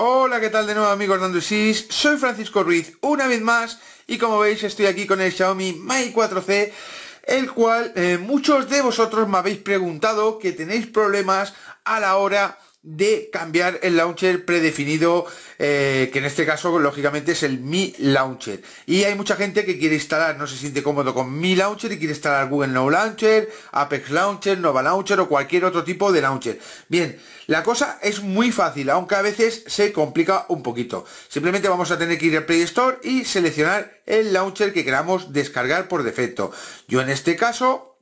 Hola, ¿qué tal de nuevo amigos Nandusis? Soy Francisco Ruiz una vez más y como veis estoy aquí con el Xiaomi Mi 4C el cual eh, muchos de vosotros me habéis preguntado que tenéis problemas a la hora de cambiar el launcher predefinido, eh, que en este caso lógicamente es el Mi Launcher. Y hay mucha gente que quiere instalar, no se siente cómodo con Mi Launcher y quiere instalar Google No Launcher, Apex Launcher, Nova Launcher o cualquier otro tipo de launcher. Bien, la cosa es muy fácil, aunque a veces se complica un poquito. Simplemente vamos a tener que ir al Play Store y seleccionar el launcher que queramos descargar por defecto. Yo en este caso,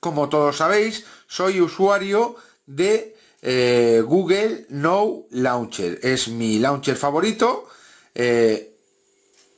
como todos sabéis, soy usuario de eh, Google Now Launcher. Es mi launcher favorito, eh,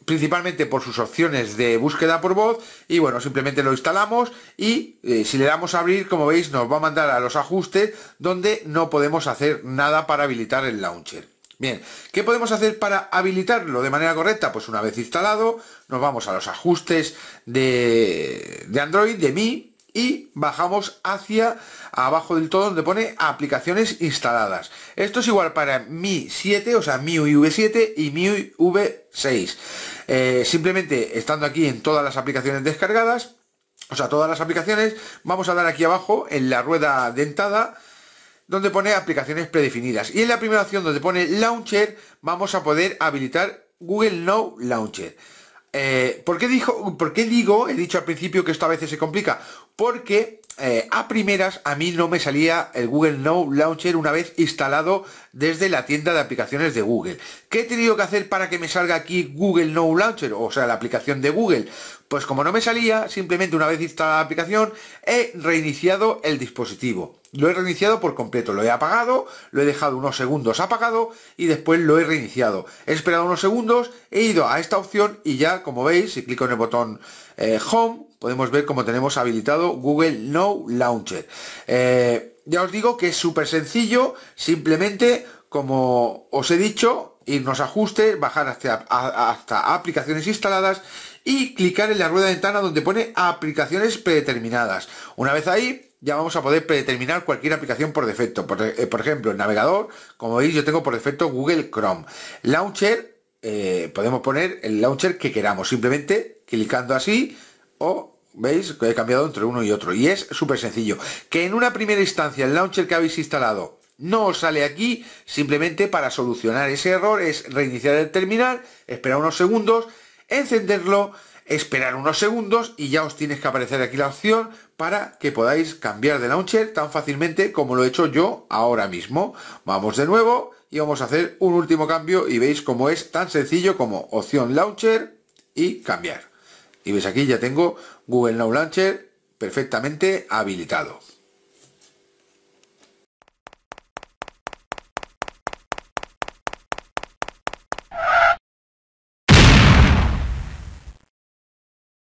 principalmente por sus opciones de búsqueda por voz. Y bueno, simplemente lo instalamos y eh, si le damos a abrir, como veis, nos va a mandar a los ajustes donde no podemos hacer nada para habilitar el launcher. Bien, ¿qué podemos hacer para habilitarlo de manera correcta? Pues una vez instalado, nos vamos a los ajustes de, de Android, de Mi y bajamos hacia abajo del todo donde pone aplicaciones instaladas. Esto es igual para Mi 7, o sea, Mi V7 y Mi V6. Eh, simplemente estando aquí en todas las aplicaciones descargadas, o sea, todas las aplicaciones, vamos a dar aquí abajo en la rueda dentada donde pone aplicaciones predefinidas. Y en la primera opción donde pone Launcher, vamos a poder habilitar Google Now Launcher. Eh, ¿por, qué ¿Por qué digo, he dicho al principio que esto a veces se complica? Porque eh, a primeras a mí no me salía el Google Now Launcher una vez instalado desde la tienda de aplicaciones de Google. ¿Qué he tenido que hacer para que me salga aquí Google Now Launcher? O sea, la aplicación de Google. Pues como no me salía, simplemente una vez instalada la aplicación, he reiniciado el dispositivo. Lo he reiniciado por completo, lo he apagado, lo he dejado unos segundos apagado y después lo he reiniciado. He esperado unos segundos, he ido a esta opción y ya, como veis, si clico en el botón eh, Home, podemos ver cómo tenemos habilitado Google Now Launcher. Eh, ya os digo que es súper sencillo, simplemente, como os he dicho, irnos a ajustes, bajar hasta aplicaciones instaladas y clicar en la rueda de ventana donde pone aplicaciones predeterminadas. Una vez ahí, ya vamos a poder predeterminar cualquier aplicación por defecto. Eh, por, ejemplo, el navegador, como veis, yo tengo por defecto Google Chrome. Launcher, eh, podemos poner el launcher que queramos, simplemente clicando así o... ¿Veis? Que he cambiado entre uno y otro. Y es súper sencillo. Que en una primera instancia el launcher que habéis instalado no os sale aquí, simplemente para solucionar ese error es reiniciar el terminal, esperar unos segundos, encenderlo esperar unos segundos y ya os tienes que aparecer aquí la opción para que podáis cambiar de launcher tan fácilmente como lo he hecho yo ahora mismo. Vamos de nuevo y vamos a hacer un último cambio y veis cómo es tan sencillo como opción launcher y cambiar. Y veis aquí ya tengo Google Now Launcher perfectamente habilitado.